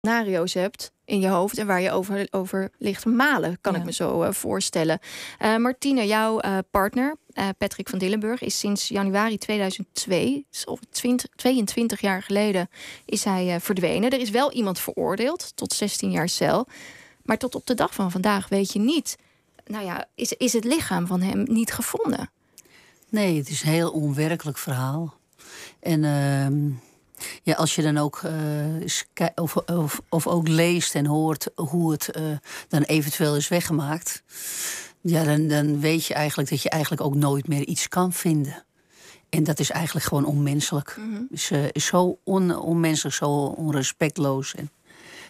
scenario's hebt in je hoofd en waar je over, over ligt malen, kan ik me zo eh, voorstellen. Uh, Martine, jouw eh, partner, Patrick van Dillenburg, is sinds januari 2002, of 20, 22 jaar geleden, is hij verdwenen. Er is wel iemand veroordeeld tot 16 jaar cel, maar tot op de dag van vandaag weet je niet. Nou ja, is, is het lichaam van hem niet gevonden? Nee, het is een heel onwerkelijk verhaal. En ehm, ja, als je dan ook, eh, of, of, of, ook leest en hoort hoe het eh, dan eventueel is weggemaakt, ja, dan, dan weet je eigenlijk dat je eigenlijk ook nooit meer iets kan vinden. En dat is eigenlijk gewoon onmenselijk. Mhm. Dus, eh, is, zo on, onmenselijk, zo onrespectloos. En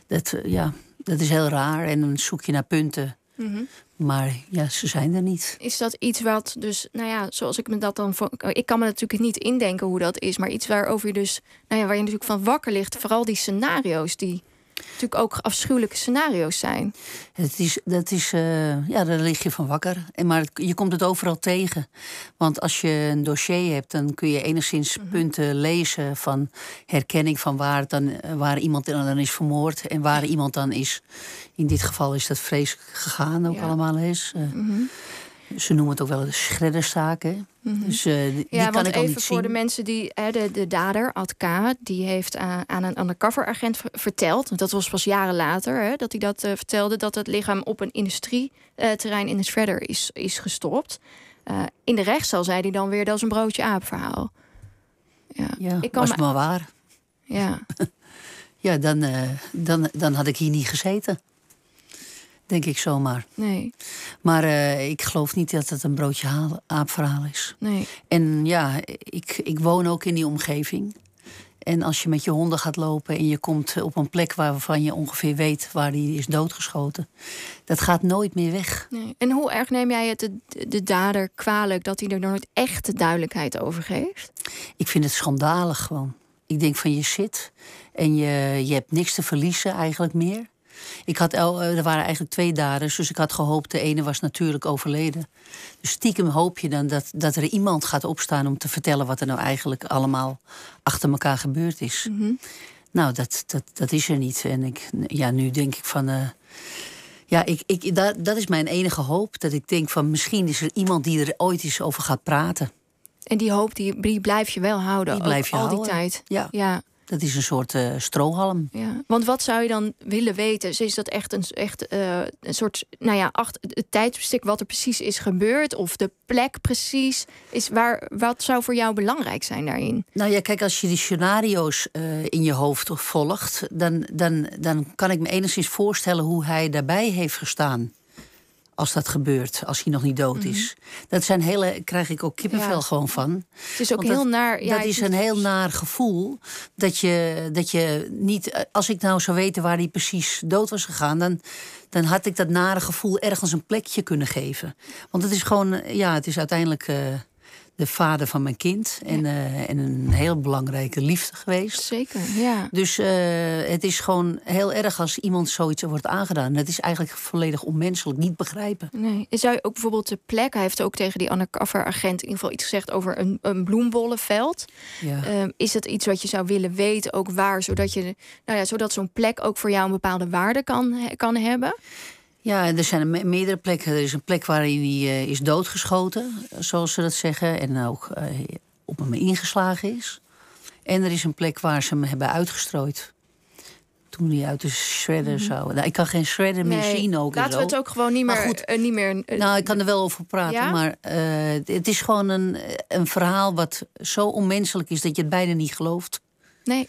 dat, ja, dat is heel raar. En dan zoek je naar punten Mhm. Maar ja, ze zijn er niet. Is dat iets wat, dus, nou ja, zoals ik me dat dan. Oh, ik kan me natuurlijk niet indenken hoe dat is, maar iets waarover je dus, nou ja, waar je natuurlijk van wakker ligt. Vooral die scenario's die natuurlijk ook afschuwelijke scenario's zijn. Het is, dat is, eh, ja, daar lig je van wakker. En, maar je komt het overal tegen. Want als je een dossier hebt, dan kun je enigszins mhm. punten lezen van herkenning van waar, dan, eh, waar iemand dan is vermoord en waar iemand dan is. In dit geval is dat vreselijk gegaan, ook allemaal is. Ze noemen het ook wel de schredderszaken. Mhm. Dus eh, ja, kan want ik even voor zien. de mensen die. de, de dader, Ad K., die heeft eh, aan een undercoveragent verteld. Dat was pas jaren later hè, dat hij dat eh, vertelde. Dat het lichaam op een industrieterrein in de shredder is, is gestopt. in de rechtszaal zei hij dan weer dat is een broodje aapverhaal. Ja, ja was maar waar. Ja, ja dan, dan, dan had ik hier niet gezeten. Denk ik zomaar. Nee. Maar eh, ik geloof niet dat het een broodje aapverhaal is. Nee. En ja, ik, ik woon ook in die omgeving. En als je met je honden gaat lopen en je komt op een plek waarvan je ongeveer weet waar die is doodgeschoten, dat gaat nooit meer weg. Nee. En hoe erg neem jij het de, de dader kwalijk dat hij er nooit echt duidelijkheid over geeft? Ik vind het schandalig gewoon. Ik denk van je zit en je, je hebt niks te verliezen eigenlijk meer. Ik had eh, er waren eigenlijk twee daders, dus ik had gehoopt, de ene was natuurlijk overleden. Dus stiekem hoop je dan dat, dat er iemand gaat opstaan om te vertellen wat er nou eigenlijk allemaal achter elkaar gebeurd is. Mhm. Nou, dat, dat, dat is er niet. En ik, ja, nu denk ik van. Eh, ja, ik, ik, dat, dat is mijn enige hoop. Dat ik denk van misschien is er iemand die er ooit eens over gaat praten. En die hoop, die, blijf je wel houden. Die blijf je al die tijd. Ja. ja. Dat is een soort eh, strohalm. Ja, want wat zou je dan willen weten? Is dat echt een, echt, eh, een soort, nou ja, achter het tijdstip wat er precies is gebeurd of de plek precies? Is waar, wat zou voor jou belangrijk zijn daarin? Nou ja, kijk, als je die scenario's eh, in je hoofd volgt, dan, dan, dan kan ik me enigszins voorstellen hoe hij daarbij heeft gestaan als dat gebeurt, als hij nog niet dood mhm. is. Dat zijn hele, krijg ik ook kippenvel gewoon van. Het is ook heel naar. Ja, dat is een heel naar gevoel. Dat je, dat je niet, als ik nou zou weten waar hij precies dood was gegaan, dan, dan had ik dat nare gevoel ergens een plekje kunnen geven. Want het is gewoon, ja, het is uiteindelijk. Eh, de vader van mijn kind. En, eh, en een heel belangrijke liefde geweest. Zeker, ja. Dus eh, het is gewoon heel erg als iemand zoiets wordt aangedaan. Het is eigenlijk volledig onmenselijk, niet begrijpen. Nee. Zou je ook bijvoorbeeld de plek... Hij heeft ook tegen die undercover-agent in ieder geval iets gezegd... over een, een bloembollenveld. Ja. Ehm, is dat iets wat je zou willen weten, ook waar? Zodat, je, nou ja, zodat zo'n plek ook voor jou een bepaalde waarde kan, kan hebben? Ja, er zijn meerdere plekken. Er is een plek waarin hij eh, is doodgeschoten, zoals ze dat zeggen. En ook eh, op hem ingeslagen is. En er is een plek waar ze hem hebben uitgestrooid. Toen hij uit de shredder mhm. zou... Nou, ik kan geen shredder nee, meer zien ook. Laten we het ook gewoon niet meer... goed, eh, niet meer nou, ik kan er wel over praten. Maar het is gewoon een, een verhaal wat zo onmenselijk is... dat je het bijna niet gelooft. Nee.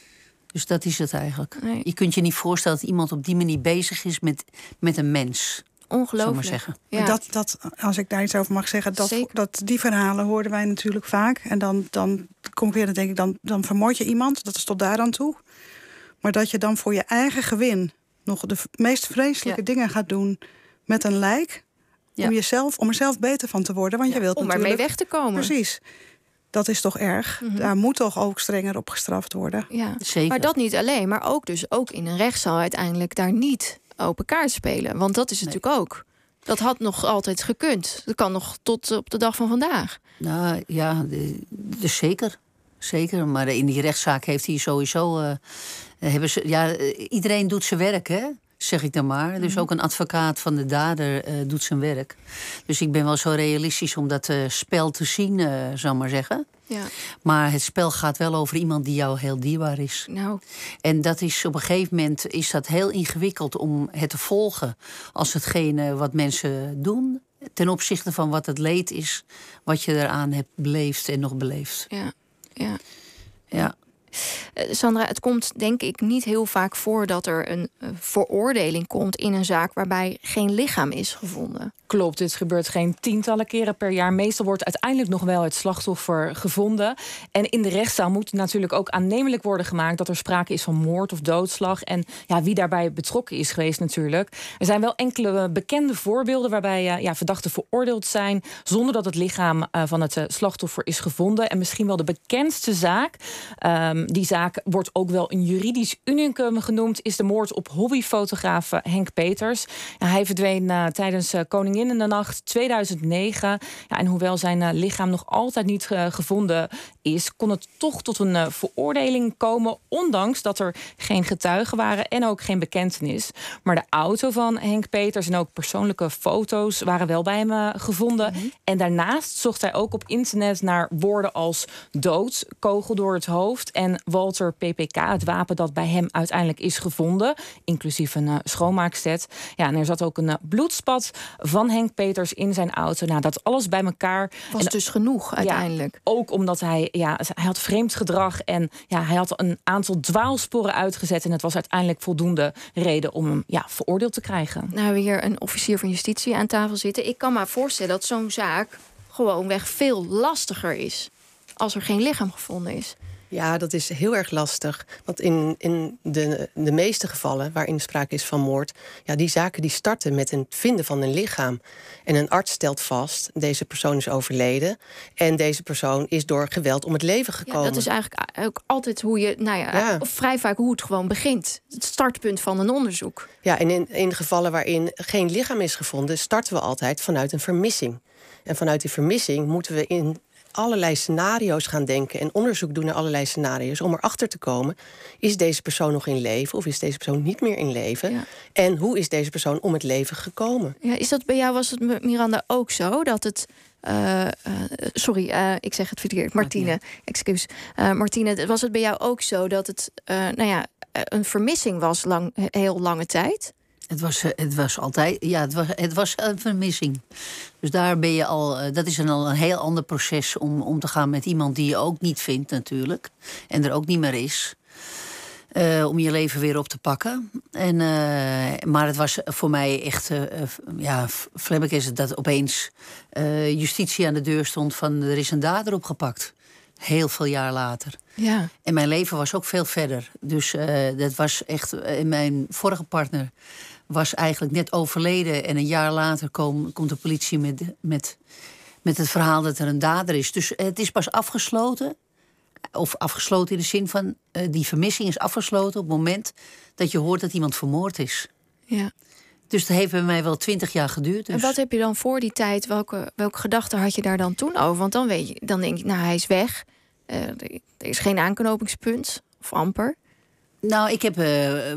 Dus dat is het eigenlijk. Je kunt je niet voorstellen dat iemand op die manier bezig is met, met een mens. Ongelooflijk. Maar zeggen. Dat, dat, als ik daar iets over mag zeggen, dat, dat, die verhalen hoorden wij natuurlijk vaak. En dan, dan concludeerde denk ik, dan, dan vermoord je iemand, dat is tot daar aan toe. Maar dat je dan voor je eigen gewin nog de meest vreselijke dingen gaat doen met een lijk. Om, jezelf, om er zelf beter van te worden. Want je wilt om natuurlijk... ermee weg te komen. Precies dat is toch erg? Mhm. Daar moet toch ook strenger op gestraft worden? Ja, Zeker. Maar dat niet alleen, maar ook dus ook in een rechtszaal uiteindelijk daar niet open kaart spelen. Want dat is natuurlijk ook. Dat had nog altijd gekund. Dat kan nog tot op de dag van vandaag. Nou ja, dus zeker. Zeker, maar in die rechtszaak heeft hij sowieso. Eh, hebben ze, ja, eh, iedereen doet zijn werk, hè? zeg ik dan maar. Dus mhm. ook een advocaat van de dader eh, doet zijn werk. Dus ik ben wel zo realistisch om dat eh, spel te zien, uh, zou maar zeggen. Ja. Maar het spel gaat wel over iemand die jou heel dierbaar is. Nou. En dat is op een gegeven moment is dat heel ingewikkeld om het te volgen als hetgene wat mensen doen. Ten opzichte van wat het leed is, wat je eraan hebt beleefd en nog beleefd. Ja, ja. ja. Eh, Sandra, het komt denk ik niet heel vaak voor dat er een eh, veroordeling komt in een zaak waarbij geen lichaam is gevonden. Klopt, dit gebeurt geen tientallen keren per jaar. Meestal wordt uiteindelijk nog wel het slachtoffer gevonden. En in de rechtszaal moet natuurlijk ook aannemelijk worden gemaakt dat er sprake is van moord of doodslag. En ja, wie daarbij betrokken is geweest, natuurlijk. Er zijn wel enkele bekende voorbeelden waarbij eh, ja, verdachten veroordeeld zijn zonder dat het lichaam van het slachtoffer is gevonden. En misschien wel de bekendste zaak. Ehm, Ehm, die zaak wordt ook wel een juridisch unicum genoemd, is de moord op hobbyfotograaf eh, Henk Peters. hij verdween eh, tijdens uh, eh, Koningin in de Nacht 2009. Ja, en hoewel zijn lichaam nog altijd niet gevonden is, kon het toch tot een veroordeling komen, ondanks dat er geen getuigen waren en ook geen bekentenis. Maar de auto van Henk Peters en ook persoonlijke foto's waren wel bij hem gevonden. Mhm. En daarnaast zocht hij ook op internet naar woorden als dood, kogel door het hoofd en Walter PPK, het wapen dat bij hem uiteindelijk is gevonden, inclusief een uh, schoonmaakset. Ja, en er zat ook een uh, eh, bloedspat van Henk Peters in zijn auto. Nou, dat alles bij elkaar. Was eh, dus genoeg uiteindelijk. Ja, ook omdat hij, ja, hij had vreemd gedrag en ja, hij had een aantal dwaalsporen uitgezet. En het was uiteindelijk voldoende reden om hem ja, veroordeeld te krijgen. Nou, we hier een officier van justitie aan tafel zitten. Ik kan me voorstellen dat zo'n zaak gewoonweg veel lastiger is als er geen lichaam gevonden is. Ja, dat is heel erg lastig. Want in, in de, de meeste gevallen waarin sprake is van moord, ja, die zaken die starten met het vinden van een lichaam. En een arts stelt vast, deze persoon is overleden en deze persoon is door geweld om het leven gekomen. Ja, dat is eigenlijk ook altijd hoe je, nou ja, vrij vaak hoe het gewoon begint. Het startpunt van een onderzoek. Ja, en in, in gevallen waarin geen lichaam is gevonden, starten we altijd vanuit een vermissing. En vanuit die vermissing moeten we in allerlei scenario's gaan denken en onderzoek doen naar allerlei scenario's om erachter te komen: is deze persoon nog in leven of is deze persoon niet meer in leven? Ja. En hoe is deze persoon om het leven gekomen? Ja, is dat bij jou, was het Miranda ook zo dat het. Eh, eh, sorry, eh, ik zeg het verkeerd. Martine, Martine. excuus. Martine, was het bij jou ook zo dat het nou ja, een vermissing was lang, heel lange tijd? Het was, eh, het was altijd, ja, het was, het was een vermissing. Dus daar ben je al, eh, dat is een, al een heel ander proces om, om te gaan met iemand die je ook niet vindt natuurlijk. En er ook niet meer is. Eh, om je leven weer op te pakken. En, maar het was voor mij echt, uh, ja, flemmig is het dat opeens justitie aan de deur stond van er is een dader opgepakt. Heel veel jaar later. Ja. En mijn leven was ook veel verder. Dus eh, dat was echt. Uh, mijn vorige partner was eigenlijk net overleden. En een jaar later komt de politie met, met, met het verhaal dat er een dader is. Dus eh, het is pas afgesloten. Of afgesloten in de zin van. die vermissing is afgesloten op het moment dat je hoort dat iemand vermoord is. Ja. Dus dat heeft bij mij wel twintig jaar geduurd. En dus- wat heb je dan voor die tijd, welke, welke gedachten had je daar dan toen over? Want dan, weet je, dan denk ik, nou hij is weg, eh, er is geen aanknopingspunt, of amper. Nou, ik heb, eh,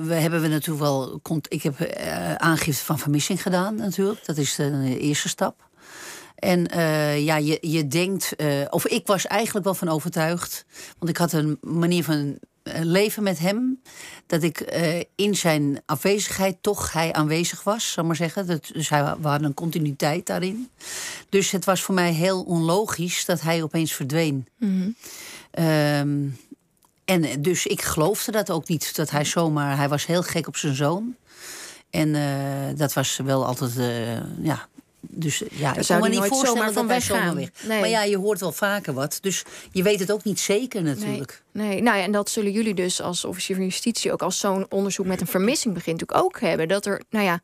we hebben we natuurlijk wel. Ik heb eh, aangifte van vermissing gedaan, natuurlijk. Dat is de eerste stap. En ja, je, je denkt, of ik was eigenlijk wel van overtuigd, want ik had een manier van eh, leven met hem. Dat ik eh, in zijn afwezigheid toch hij aanwezig was, zal maar zeggen. Dat, dus hij, we een continuïteit daarin. Dus het was voor mij heel onlogisch dat hij opeens verdween. Mhm. Ehm, en dus ik geloofde dat ook niet. Dat hij zomaar. Hij was heel gek op zijn zoon. En eh, dat was wel altijd. ja, dus ja, ik zou kan niet voorstellen van Weg. Nee. Maar ja, je hoort wel vaker wat. Dus je weet het ook niet zeker natuurlijk. Nee, nee. Nou ja, en dat zullen jullie dus als officier van justitie... ook als zo'n onderzoek met een vermissing begint natuurlijk ook hebben. Dat er, nou ja,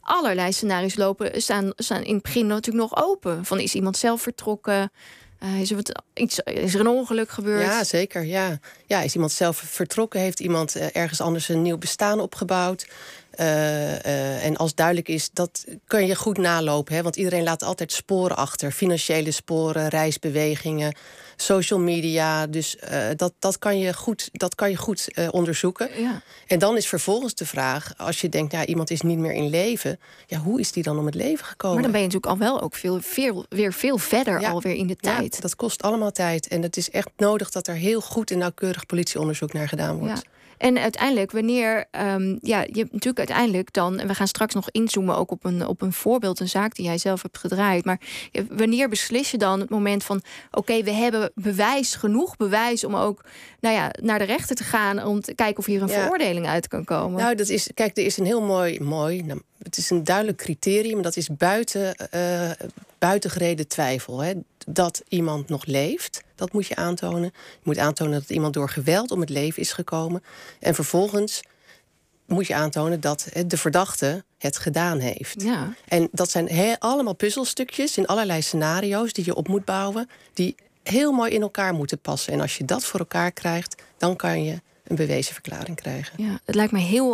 allerlei scenario's lopen, staan, staan in het begin natuurlijk nog open. Van is iemand zelf vertrokken... Eh, is, er wat, iets, is er een ongeluk gebeurd? Ja, zeker. Ja. Ja, is iemand zelf vertrokken? Heeft iemand eh, ergens anders een nieuw bestaan opgebouwd? Eh, eh, en als duidelijk is, dat kun je goed nalopen. Hè? Want iedereen laat altijd sporen achter. Financiële sporen, reisbewegingen, social media. Dus eh, dat, dat kan je goed, dat kan je goed onderzoeken. Ja. En dan is vervolgens de vraag, als je denkt, ja, iemand is niet meer in leven. Ja, hoe is die dan om het leven gekomen? Maar dan ben je natuurlijk al wel ook veel, veel, weer veel verder alweer in de tijd. dat kost allemaal tijd. En het is echt nodig dat er heel goed en nauwkeurig politieonderzoek naar gedaan wordt. Ja. En uiteindelijk, wanneer ehm, ja, je hebt natuurlijk uiteindelijk dan, en we gaan straks nog inzoomen ook op een, op een voorbeeld, een zaak die jij zelf hebt gedraaid. Maar wanneer beslis je dan het moment van: oké, we hebben bewijs, genoeg bewijs om ook nou ja, naar de rechter te gaan om te kijken of hier een veroordeling uit kan komen? Nou, dat is, kijk, er is een heel mooi, mooi, nou, het is een duidelijk criterium, dat is buiten, uh, twijfel. Hè? Dat iemand nog leeft, dat moet je aantonen. Je moet aantonen dat iemand door geweld om het leven is gekomen. En vervolgens moet je aantonen dat de verdachte het gedaan heeft. Ja. En dat zijn allemaal puzzelstukjes in allerlei scenario's die je op moet bouwen, die heel mooi in elkaar moeten passen. En als je dat voor elkaar krijgt, dan kan je een bewezen verklaring krijgen. Ja, het lijkt me heel